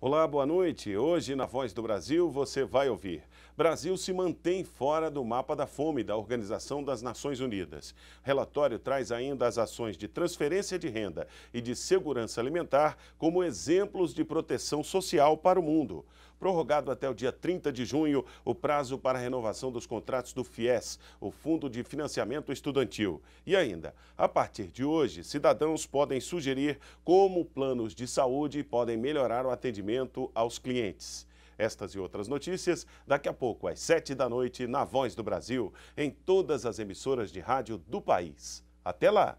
Olá, boa noite. Hoje, na Voz do Brasil, você vai ouvir. Brasil se mantém fora do mapa da fome da Organização das Nações Unidas. O relatório traz ainda as ações de transferência de renda e de segurança alimentar como exemplos de proteção social para o mundo prorrogado até o dia 30 de junho o prazo para a renovação dos contratos do FIES, o Fundo de Financiamento Estudantil. E ainda, a partir de hoje, cidadãos podem sugerir como planos de saúde podem melhorar o atendimento aos clientes. Estas e outras notícias daqui a pouco, às 7 da noite, na Voz do Brasil, em todas as emissoras de rádio do país. Até lá!